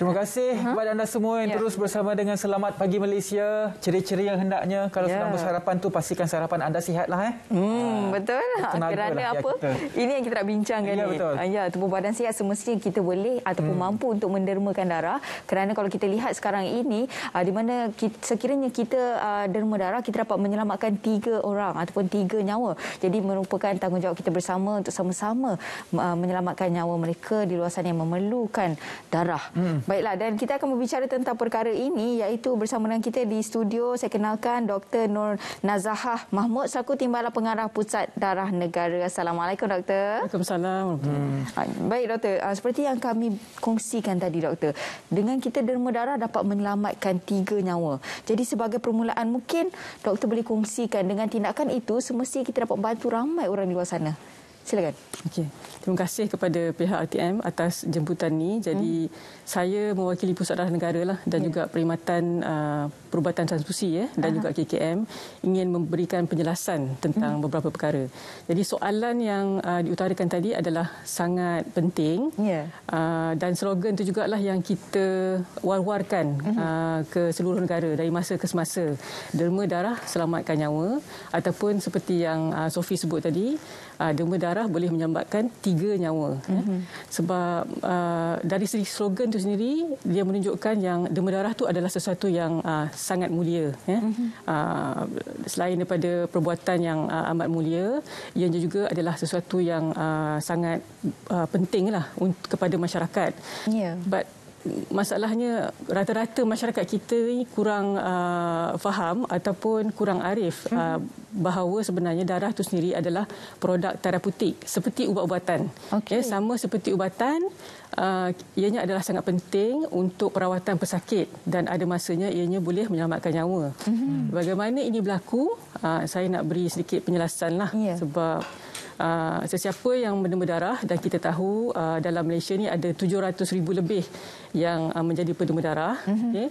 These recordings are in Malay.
Terima kasih uh-huh. kepada anda semua yang yeah. terus bersama dengan Selamat Pagi Malaysia. Ceri-ceri yang hendaknya kalau yeah. sedang bersarapan tu pastikan sarapan anda sihat eh. Hmm, uh, betul. Kerana lah apa? Kita. Ini yang kita nak bincangkan ya, ni. Yeah, ya, tubuh badan sihat semestinya kita boleh ataupun hmm. mampu untuk mendermakan darah. Kerana kalau kita lihat sekarang ini uh, di mana kita, sekiranya kita uh, derma darah kita dapat menyelamatkan tiga orang ataupun tiga nyawa. Jadi merupakan tanggungjawab kita bersama untuk sama-sama menyelamatkan nyawa mereka di luasan yang memerlukan darah. Hmm. Baiklah dan kita akan berbicara tentang perkara ini iaitu bersama dengan kita di studio saya kenalkan Dr. Nur Nazahah Mahmud selaku Timbalan Pengarah Pusat Darah Negara. Assalamualaikum Doktor. Waalaikumsalam. Hmm. Baik Doktor, ah, seperti yang kami kongsikan tadi Doktor, dengan kita derma darah dapat menyelamatkan tiga nyawa. Jadi sebagai permulaan mungkin Doktor boleh kongsikan dengan tindakan itu semestinya kita dapat bantu ramai orang di luar sana. Silakan. Okey terima kasih kepada pihak RTM atas jemputan ni. Jadi hmm. saya mewakili Pusat Darah Negara lah dan yeah. juga Perkhidmatan uh, Perubatan Transfusi ya dan Aha. juga KKM ingin memberikan penjelasan tentang hmm. beberapa perkara. Jadi soalan yang uh, diutarakan tadi adalah sangat penting. Yeah. Uh, dan slogan itu juga lah yang kita war-warkan hmm. uh, ke seluruh negara dari masa ke semasa. Derma darah selamatkan nyawa ataupun seperti yang uh, Sofi sebut tadi, uh, derma darah boleh menyambatkan tiga nyawa. Mm-hmm. Sebab uh, dari segi slogan itu sendiri, dia menunjukkan yang demam darah itu adalah sesuatu yang uh, sangat mulia. Ya. Mm-hmm. Uh, selain daripada perbuatan yang uh, amat mulia, ianya juga adalah sesuatu yang uh, sangat uh, pentinglah untuk, kepada masyarakat. Yeah. But masalahnya rata-rata masyarakat kita ni kurang uh, faham ataupun kurang arif uh, hmm. bahawa sebenarnya darah itu sendiri adalah produk terapeutik seperti ubat-ubatan. Okay. Ya, sama seperti ubatan, Ah, ianya adalah sangat penting untuk perawatan pesakit dan ada masanya ianya boleh menyelamatkan nyawa. Mm-hmm. Bagaimana ini berlaku? Ah, saya nak beri sedikit penjelasan lah yeah. sebab ah, sesiapa yang berdemam darah dan kita tahu dalam Malaysia ni ada ribu lebih yang menjadi berdemam darah. Mm-hmm. Okay.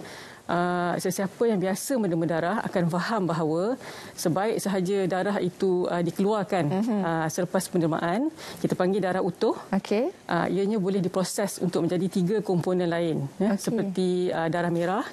Ah, sesiapa yang biasa menerima darah akan faham bahawa sebaik sahaja darah itu uh, dikeluarkan mm-hmm. uh, selepas penerimaan, kita panggil darah utuh. Okey. Uh, ianya boleh diproses untuk menjadi tiga komponen lain ya, okay. seperti uh, darah merah,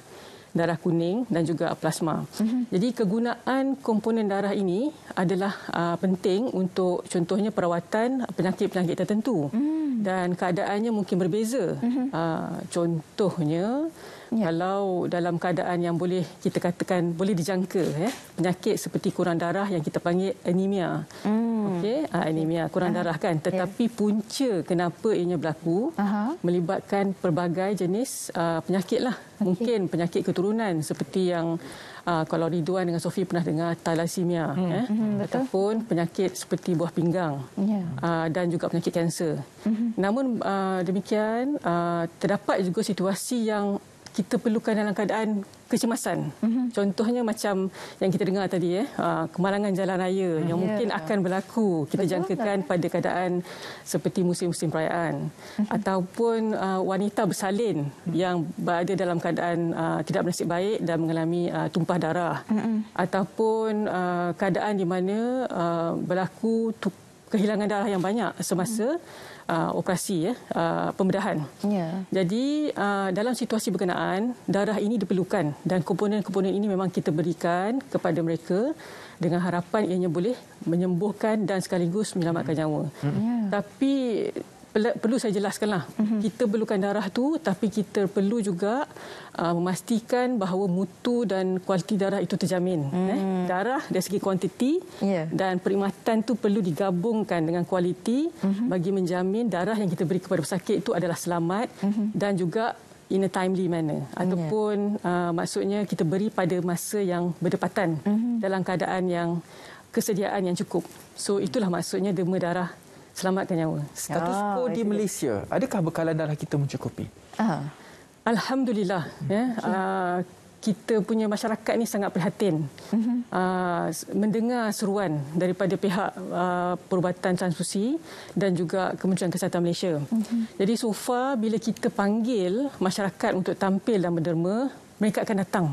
darah kuning dan juga plasma. Mm-hmm. Jadi kegunaan komponen darah ini adalah uh, penting untuk contohnya perawatan penyakit-penyakit tertentu. Mm. Dan keadaannya mungkin berbeza. Mm-hmm. Uh, contohnya ya. kalau dalam keadaan yang boleh kita katakan boleh dijangka ya penyakit seperti kurang darah yang kita panggil anemia hmm. okey ha, anemia kurang uh darah kan tetapi yeah. punca kenapa ianya berlaku uh melibatkan pelbagai jenis uh, penyakit lah okay. mungkin penyakit keturunan seperti yang Uh, kalau Ridwan dengan Sofi pernah dengar thalassemia hmm. eh hmm, ataupun penyakit seperti buah pinggang yeah. Ya. uh, dan juga penyakit kanser. hmm Namun uh, demikian uh, terdapat juga situasi yang kita perlukan dalam keadaan kecemasan. Mm-hmm. Contohnya macam yang kita dengar tadi eh, ah, kemalangan jalan raya mm-hmm. yang ya, mungkin yeah. akan berlaku. Kita Betul jangkakan lah. pada keadaan seperti musim-musim perayaan mm-hmm. ataupun uh, wanita bersalin mm-hmm. yang berada dalam keadaan uh, tidak bernasib baik dan mengalami uh, tumpah darah mm-hmm. ataupun uh, keadaan di mana uh, berlaku kehilangan darah yang banyak semasa mm-hmm uh, operasi ya uh, pembedahan. Ya. Jadi uh, dalam situasi berkenaan darah ini diperlukan dan komponen-komponen ini memang kita berikan kepada mereka dengan harapan ianya boleh menyembuhkan dan sekaligus menyelamatkan hmm. nyawa. Ya. Tapi perlu saya jelaskanlah. Mm-hmm. Kita perlukan darah tu tapi kita perlu juga uh, memastikan bahawa mutu dan kualiti darah itu terjamin, mm. eh. Hmm. Darah dari segi kuantiti yeah. dan perkhidmatan tu perlu digabungkan dengan kualiti mm-hmm. bagi menjamin darah yang kita beri kepada pesakit itu adalah selamat mm-hmm. dan juga in a timely manner hmm, ya. ataupun yeah. uh, maksudnya kita beri pada masa yang berdepatan mm-hmm. dalam keadaan yang kesediaan yang cukup. So itulah maksudnya derma darah selamatkan nyawa. Status quo ya, di Malaysia, adakah bekalan darah kita mencukupi? Aha. Alhamdulillah. Hmm. Ya, okay. uh, kita punya masyarakat ini sangat prihatin hmm. uh, mendengar seruan daripada pihak uh, perubatan transfusi dan juga Kementerian Kesihatan Malaysia. Hmm. Jadi, so far bila kita panggil masyarakat untuk tampil dan menderma, mereka akan datang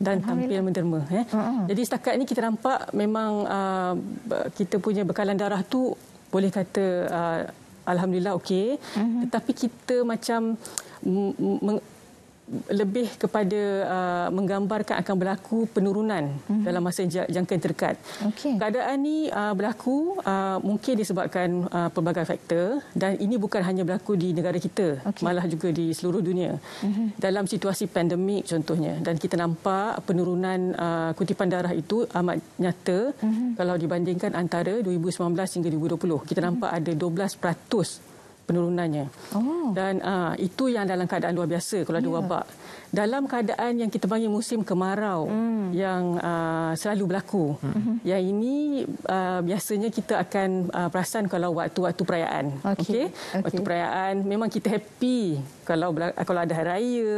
dan tampil menderma eh. Uh-huh. Jadi setakat ni kita nampak memang uh, kita punya bekalan darah tu boleh kata uh, alhamdulillah okey mm-hmm. tetapi kita macam lebih kepada uh, menggambarkan akan berlaku penurunan mm-hmm. dalam masa jangka yang terdekat. Okay. Keadaan ini uh, berlaku uh, mungkin disebabkan uh, pelbagai faktor dan ini bukan hanya berlaku di negara kita, okay. malah juga di seluruh dunia. Mm-hmm. Dalam situasi pandemik contohnya dan kita nampak penurunan uh, kutipan darah itu amat nyata mm-hmm. kalau dibandingkan antara 2019 hingga 2020. Kita mhm. nampak mm-hmm. ada 12% penurunannya. Oh. Dan uh, itu yang dalam keadaan luar biasa kalau yeah. ada ya. wabak. Dalam keadaan yang kita panggil musim kemarau mm. yang uh, selalu berlaku. Mm-hmm. Yang ini uh, biasanya kita akan uh, perasan kalau waktu-waktu perayaan. Okay. Okay? Okay. Waktu perayaan memang kita happy kalau kalau ada hari raya,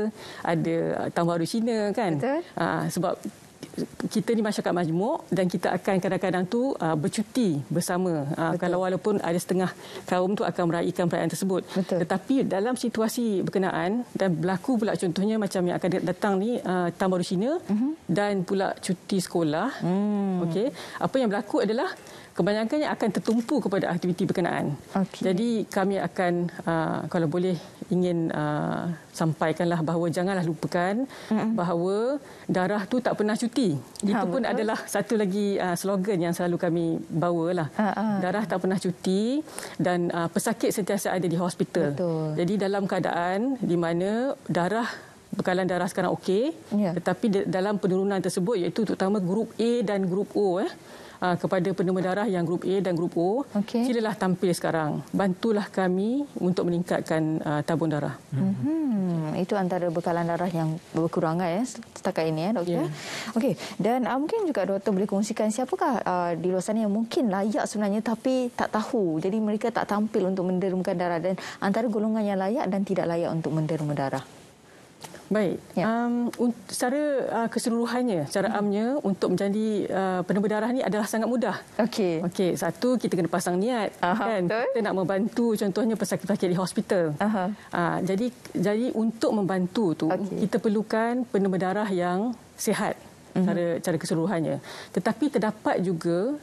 ada tahun baru Cina kan. Uh, sebab kita ni masyarakat majmuk dan kita akan kadang-kadang tu uh, bercuti bersama uh, kalau walaupun ada setengah kaum tu akan meraihkan perayaan tersebut Betul. tetapi dalam situasi berkenaan dan berlaku pula contohnya macam yang akan datang ni uh, ah, tahun baru Cina uh-huh. Mhm. dan pula cuti sekolah hmm. okey apa yang berlaku adalah kebanyakannya akan tertumpu kepada aktiviti berkenaan okay. jadi kami akan uh, kalau boleh ingin uh, sampaikanlah bahawa janganlah lupakan hmm bahawa darah tu tak pernah cuti. Itu ha, pun adalah satu lagi uh, slogan yang selalu kami bawa Ha, ha. Darah tak pernah cuti dan uh, pesakit sentiasa ada di hospital. Betul. Jadi dalam keadaan di mana darah bekalan darah sekarang okey yeah. tetapi dalam penurunan tersebut iaitu terutama grup A dan grup O eh Ah, kepada penerima darah yang grup A dan grup O. Okay. Silalah tampil sekarang. Bantulah kami untuk meningkatkan aa, ah, tabung darah. Mm-hmm. Itu antara bekalan darah yang berkurangan ya eh, setakat ini eh, ya doktor. Yeah. Okey, dan aa, ah, mungkin juga doktor boleh kongsikan siapakah aa, di luar sana yang mungkin layak sebenarnya tapi tak tahu. Jadi mereka tak tampil untuk menderumkan darah dan antara golongan yang layak dan tidak layak untuk menderma darah. Baik. Ya. Um, secara uh, keseluruhannya, secara hmm. amnya untuk menjadi uh, ah, penerima darah ni adalah sangat mudah. Okey. Okey, satu kita kena pasang niat Aha, kan. Betul. Kita nak membantu contohnya pesakit-pesakit di hospital. Aha. Uh, jadi jadi untuk membantu tu okay. kita perlukan penerima darah yang sehat mm-hmm. Cara, cara keseluruhannya. Tetapi terdapat juga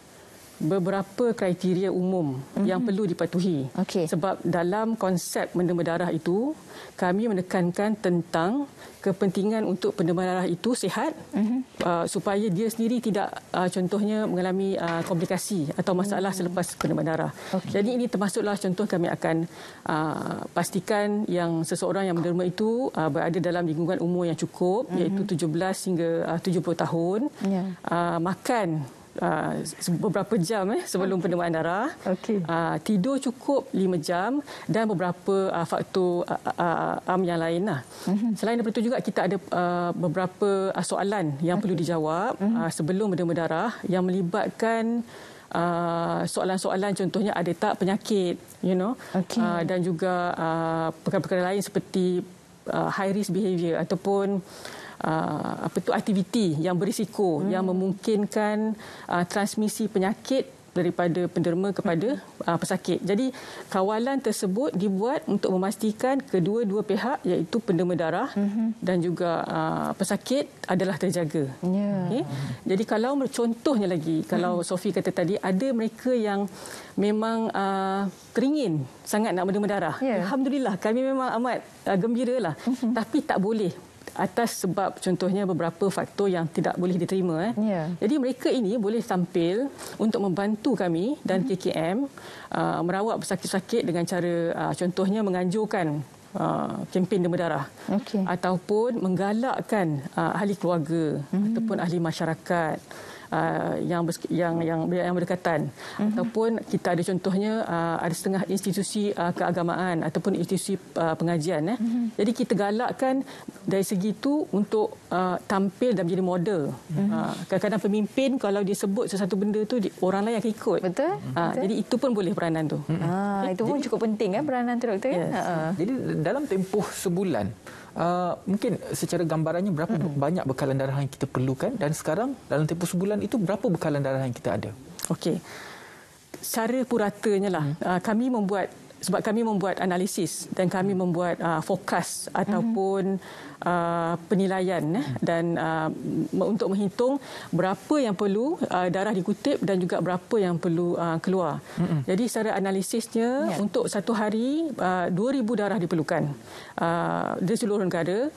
beberapa kriteria umum mm-hmm. yang perlu dipatuhi. Okay. Sebab dalam konsep penderma darah itu, kami menekankan tentang kepentingan untuk penderma darah itu sihat mm-hmm. uh, supaya dia sendiri tidak uh, contohnya mengalami uh, komplikasi atau masalah mm-hmm. selepas penderma darah. Okay. Jadi ini termasuklah contoh kami akan uh, pastikan yang seseorang yang menderma itu uh, berada dalam lingkungan umur yang cukup mm-hmm. iaitu 17 hingga uh, 70 tahun. Yeah. Uh, makan uh, beberapa jam eh, sebelum okay. penemuan darah. Okay. Uh, ah, tidur cukup 5 jam dan beberapa uh, faktor uh, uh, um yang lain. Lah. Mm-hmm. Selain daripada itu juga, kita ada uh, beberapa uh, soalan yang okay. perlu dijawab mm-hmm. uh, sebelum penemuan darah yang melibatkan uh, soalan-soalan contohnya ada tak penyakit you know, okay. uh, dan juga uh, perkara-perkara lain seperti uh, high risk behavior ataupun uh, apa tu aktiviti yang berisiko hmm. yang memungkinkan uh, transmisi penyakit daripada penderma kepada uh, pesakit. Jadi kawalan tersebut dibuat untuk memastikan kedua-dua pihak iaitu penderma darah hmm dan juga uh, pesakit adalah terjaga. Yeah. Okay? Jadi kalau contohnya lagi kalau mm Sofi kata tadi ada mereka yang memang uh, teringin sangat nak menderma darah. Yeah. Alhamdulillah kami memang amat uh, gembiralah hmm tapi tak boleh atas sebab contohnya beberapa faktor yang tidak boleh diterima. Eh. Yeah. Jadi mereka ini boleh tampil untuk membantu kami dan mm-hmm. KKM uh, merawat pesakit-pesakit dengan cara uh, contohnya menganjurkan Uh, kempen demam darah okay. ataupun menggalakkan uh, ahli keluarga mm. ataupun ahli masyarakat Uh, yang, yang yang yang berdekatan mm-hmm. ataupun kita ada contohnya uh, ada setengah institusi uh, keagamaan ataupun institusi uh, pengajian eh. mm-hmm. jadi kita galakkan dari segi itu untuk uh, tampil dan menjadi model mm-hmm. uh, kadang-kadang pemimpin kalau dia sebut sesuatu benda tu orang lain akan ikut betul, uh, betul. jadi itu pun boleh peranan tu mm-hmm. ah, eh, itu pun jadi, cukup penting kan eh, peranan tu doktor ya? yes. uh-huh. jadi dalam tempoh sebulan Ah, mungkin secara gambarannya berapa mm -hmm. banyak bekalan darah yang kita perlukan dan sekarang dalam tempoh sebulan itu berapa bekalan darah yang kita ada? Okey. Secara puratanya lah, mm -hmm. Ah, kami membuat sebab kami membuat analisis dan kami membuat uh, fokus ataupun uh, penilaian eh, dan uh, untuk menghitung berapa yang perlu uh, darah dikutip dan juga berapa yang perlu uh, keluar. Mm-mm. Jadi secara analisisnya yeah. untuk satu hari uh, 2000 darah diperlukan uh, di seluruh negara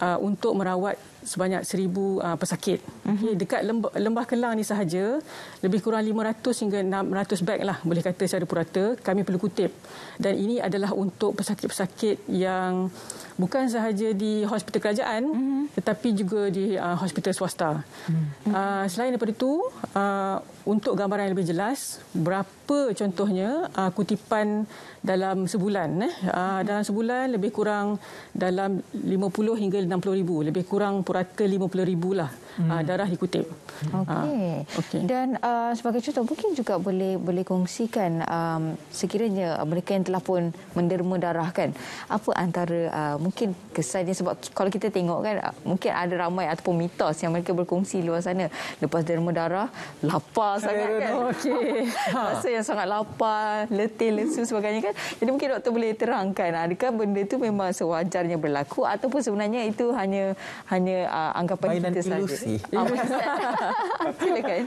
uh, untuk merawat sebanyak seribu uh, pesakit. Mhm. Okay, dekat lembah, lembah Kelang ni sahaja lebih kurang 500 hingga 600 bag lah boleh kata secara purata kami perlu kutip. Dan ini adalah untuk pesakit-pesakit yang bukan sahaja di hospital kerajaan uh-huh. tetapi juga di uh, hospital swasta. Uh-huh. Uh, selain daripada itu uh, untuk gambaran yang lebih jelas berapa contohnya uh, kutipan dalam sebulan eh? uh, dalam sebulan lebih kurang dalam 50 hingga 60 ribu lebih kurang purata 50 ribu lah uh, darah dikutip. Ah, okey. Uh, okay. Dan uh, sebagai contoh mungkin juga boleh boleh kongsikan um, sekiranya mereka yang telah pun menderma darah kan apa antara uh, mungkin kesannya sebab kalau kita tengok kan uh, mungkin ada ramai ataupun mitos yang mereka berkongsi luar sana lepas derma darah lapar sangat kan. Okey. Ha. Rasa yang sangat lapar, letih, lesu sebagainya kan. Jadi mungkin doktor boleh terangkan adakah benda itu memang sewajarnya berlaku ataupun sebenarnya itu hanya hanya uh, anggapan Mainan kita saja kongsi. Oh, Silakan.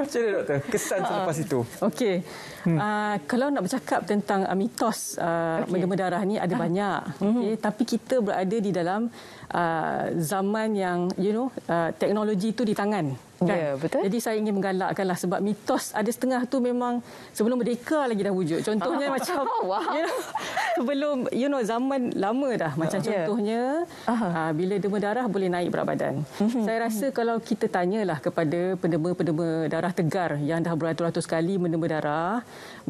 Macam mana doktor? Kesan uh selepas ah, ah. itu. Okey. Hmm. Uh, kalau nak bercakap tentang uh, mitos uh, okay. demam berdarah ni ada banyak. Uh-huh. Tapi kita berada di dalam uh, zaman yang you know uh, teknologi itu di tangan. Kan? Ya, betul. Jadi saya ingin menggalakkanlah sebab mitos ada setengah tu memang sebelum merdeka lagi dah wujud. Contohnya ah, macam wow. you ya, know, sebelum you know zaman lama dah macam yeah. Ya. contohnya uh-huh. bila demam darah boleh naik berat badan. Mhm. saya rasa kalau kita tanyalah kepada penderma-penderma darah tegar yang dah beratus-ratus kali menderma darah,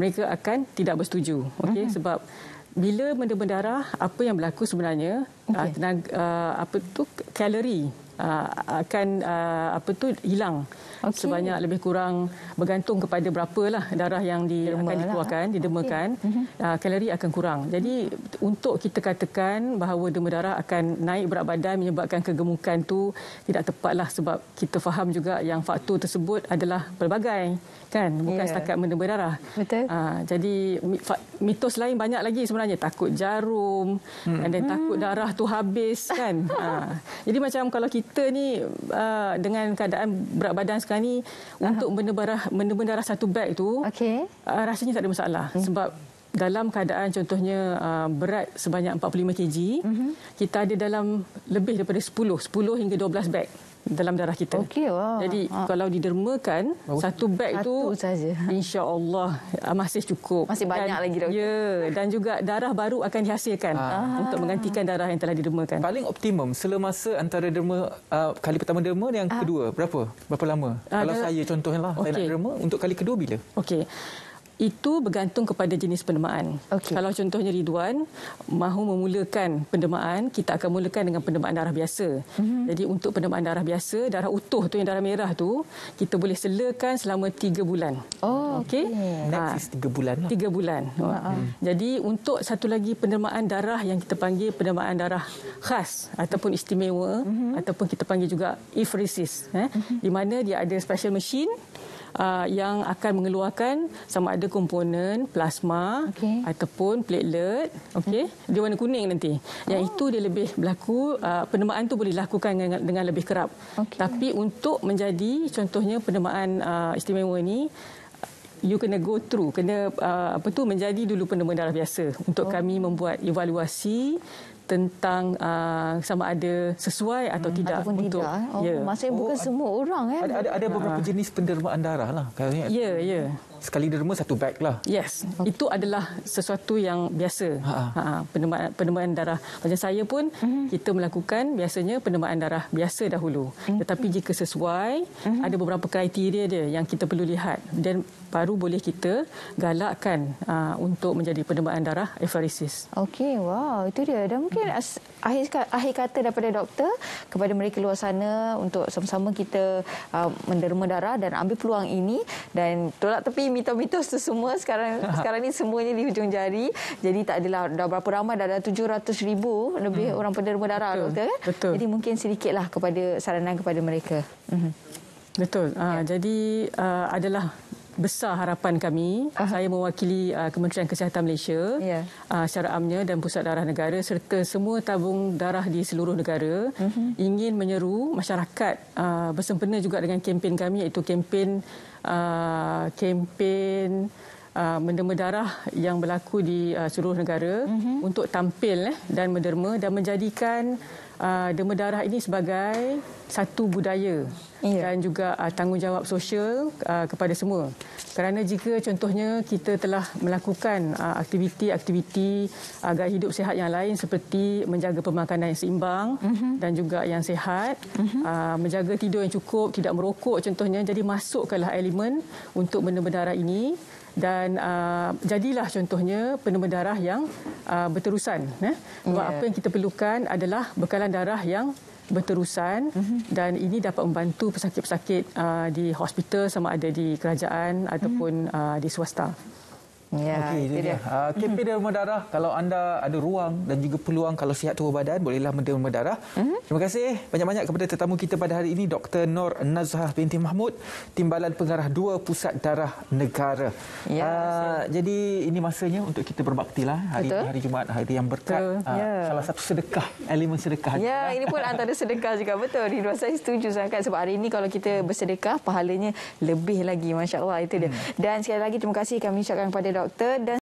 mereka akan tidak bersetuju. Okey mhm. sebab bila menderma darah apa yang berlaku sebenarnya ah, okay. tenaga apa tu kalori Uh, akan uh, apa tu hilang okay. sebanyak lebih kurang bergantung kepada berapalah darah yang di, akan dikeluarkan, didemakan, okay. Mhm. Ah, kalori akan kurang. Jadi untuk kita katakan bahawa demam darah akan naik berat badan menyebabkan kegemukan tu tidak tepatlah sebab kita faham juga yang faktor tersebut adalah pelbagai kan bukan yeah. setakat demam darah. Betul. Uh, jadi mitos lain banyak lagi sebenarnya takut jarum dan hmm. takut hmm. darah tu habis kan. uh. Jadi macam kalau kita ni uh, dengan keadaan berat badan sekarang ni uh-huh. untuk menebarah menebarah satu beg tu okay. uh, ah, rasanya tak ada masalah hmm. sebab dalam keadaan contohnya uh, berat sebanyak 45 kg uh-huh. kita ada dalam lebih daripada 10 10 hingga 12 beg dalam darah kita. Okey wow. Jadi ha. kalau didermakan Bagus. satu beg satu tu saja. Insya-Allah ah, masih cukup. Masih banyak dan, lagi doktor. Ya, dan juga darah baru akan dihasilkan ha. untuk menggantikan darah yang telah didermakan. Paling optimum selemasa antara derma uh, kali pertama derma dan yang ha. kedua berapa? Berapa lama? Ha, kalau dah... saya contohnya lah okay. saya nak derma untuk kali kedua bila? Okey itu bergantung kepada jenis pendemaan. Okay. Kalau contohnya Ridwan mahu memulakan pendemaan, kita akan mulakan dengan pendemaan darah biasa. Mm-hmm. Jadi untuk pendemaan darah biasa, darah utuh tu yang darah merah tu, kita boleh selakan selama tiga bulan. Oh, okey. Okay. Ha. Next is 3 bulan lah. 3 bulan. Uh-huh. Jadi untuk satu lagi pendemaan darah yang kita panggil pendemaan darah khas ataupun istimewa mm-hmm. ataupun kita panggil juga apheresis, eh, mm-hmm. di mana dia ada special machine uh, yang akan mengeluarkan sama ada komponen plasma okay. ataupun platelet okey hmm. dia warna kuning nanti yang oh. itu dia lebih berlaku uh, penemaan tu boleh dilakukan dengan, dengan lebih kerap okay. tapi untuk menjadi contohnya penemaan uh, istimewa ini, you kena go through kena uh, apa tu menjadi dulu penemuan darah biasa untuk oh. kami membuat evaluasi tentang uh, sama ada sesuai atau hmm, tidak untuk tidak. Eh. Oh, ya. maksudnya oh, bukan ada, semua orang eh ada ada, ada beberapa ah. jenis pendermaan darah lah kan ya ya sekali derma satu bag lah. Yes, okay. itu adalah sesuatu yang biasa ha, ha. ha, penemuan darah. Macam saya pun mm-hmm. kita melakukan biasanya penemuan darah biasa dahulu. Mm-hmm. Tetapi jika sesuai mm-hmm. ada beberapa kriteria dia yang kita perlu lihat dan baru boleh kita galakkan aa, untuk menjadi penemuan darah apheresis. okay wow, itu dia. Dan mungkin mhm. as, akhir, akhir kata daripada doktor kepada mereka luar sana untuk sama-sama kita aa, uh, menderma darah dan ambil peluang ini dan tolak tepi mitos-mitos tu semua sekarang sekarang ni semuanya di hujung jari. Jadi tak adalah dah berapa ramai dah ada 700 ribu lebih hmm. orang penderma darah Betul. doktor kan. Betul. Jadi mungkin sedikitlah kepada saranan kepada mereka. Mhm. Betul. Ah, ya. Uh, jadi uh, adalah besar harapan kami. Uh-huh. Saya mewakili uh, Kementerian Kesihatan Malaysia yeah. uh, secara amnya dan Pusat Darah Negara serta semua tabung darah di seluruh negara uh-huh. ingin menyeru masyarakat uh, bersempena juga dengan kempen kami iaitu kempen uh, kempen Uh, menderma darah yang berlaku di uh, seluruh negara mm-hmm. untuk tampil eh, dan menderma dan menjadikan uh, derma darah ini sebagai satu budaya yeah. dan juga uh, tanggungjawab sosial uh, kepada semua. Kerana jika contohnya kita telah melakukan uh, aktiviti-aktiviti uh, gaya hidup sehat yang lain seperti menjaga pemakanan yang seimbang mm-hmm. dan juga yang sehat, mm-hmm. uh, menjaga tidur yang cukup, tidak merokok contohnya, jadi masukkanlah elemen untuk benda darah ini dan uh, jadilah contohnya penumbuh darah yang uh, berterusan eh sebab yeah. apa yang kita perlukan adalah bekalan darah yang berterusan mm-hmm. dan ini dapat membantu pesakit-pesakit uh, di hospital sama ada di kerajaan mm-hmm. ataupun mhm. uh, di swasta Ya, okay, itu dia. dia. Uh, ah, KP Derma Darah, kalau anda ada ruang dan juga peluang kalau sihat tubuh badan, bolehlah menderma darah. Uh-huh. Mhm. Terima kasih banyak-banyak kepada tetamu kita pada hari ini, Dr. Nur Nazrah binti Mahmud, Timbalan Pengarah 2 Pusat Darah Negara. Ya, uh, jadi ini masanya untuk kita berbakti lah hari, hari Jumaat, hari yang berkat. Uh, ya. Salah satu sedekah, elemen sedekah. Ya, lah. ini pun antara sedekah juga. Betul, di rasa saya setuju sangat sebab hari ini kalau kita bersedekah, pahalanya lebih lagi, Masya Allah. Itu dia. Hmm. Dan sekali lagi terima kasih kami ucapkan kepada doktor dan